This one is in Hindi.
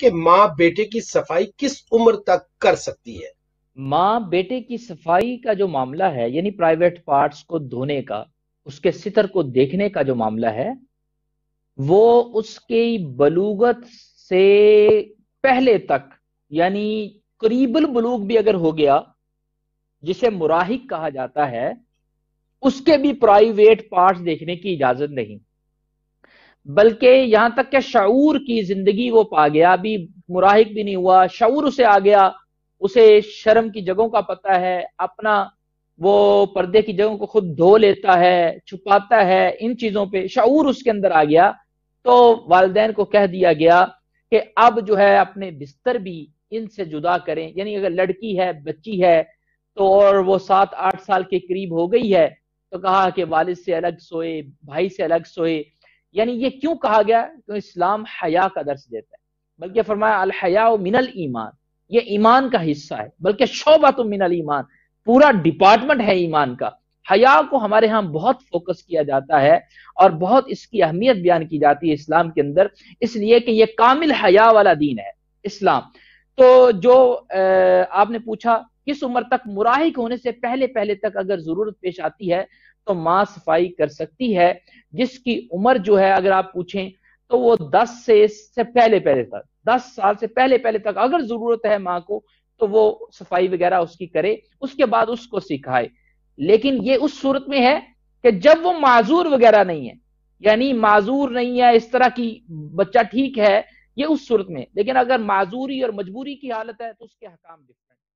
कि माँ बेटे की सफाई किस उम्र तक कर सकती है माँ बेटे की सफाई का जो मामला है यानी प्राइवेट पार्ट्स को धोने का उसके सितर को देखने का जो मामला है वो उसकी बलूगत से पहले तक यानी करीबल बलूक भी अगर हो गया जिसे मुराहिक कहा जाता है उसके भी प्राइवेट पार्ट्स देखने की इजाजत नहीं बल्कि यहां तक के शूर की जिंदगी वो पा गया अभी मुराहिक भी नहीं हुआ शूर उसे आ गया उसे शर्म की जगहों का पता है अपना वो पर्दे की जगहों को खुद धो लेता है छुपाता है इन चीजों पे शूर उसके अंदर आ गया तो वालदेन को कह दिया गया कि अब जो है अपने बिस्तर भी इनसे जुदा करें यानी अगर लड़की है बच्ची है तो और वो सात आठ साल के करीब हो गई है तो कहा कि वालिद से अलग सोए भाई से अलग सोए यानी ये क्यों कहा गया क्यों इस्लाम हया का दर्श देता है बल्कि फरमाया अलहया मिनल ईमान ये ईमान का हिस्सा है बल्कि शोबा तो मिनल ईमान पूरा डिपार्टमेंट है ईमान का हया को हमारे यहाँ बहुत फोकस किया जाता है और बहुत इसकी अहमियत बयान की जाती है इस्लाम के अंदर इसलिए कि यह कामिल हया वाला दीन है इस्लाम तो जो आपने पूछा किस उम्र तक मुराहिक होने से पहले पहले तक अगर जरूरत पेश आती है तो माँ सफाई कर सकती है जिसकी उम्र जो है अगर आप पूछें तो वो दस से से पहले पहले तक दस साल से पहले पहले तक अगर जरूरत है माँ को तो वो सफाई वगैरह उसकी करे उसके बाद उसको सिखाए लेकिन ये उस सूरत में है कि जब वो माजूर वगैरह नहीं है यानी माजूर नहीं है इस तरह की बच्चा ठीक है ये उस सूरत में लेकिन अगर माजूरी और मजबूरी की हालत है तो उसके हकाम डिफरेंट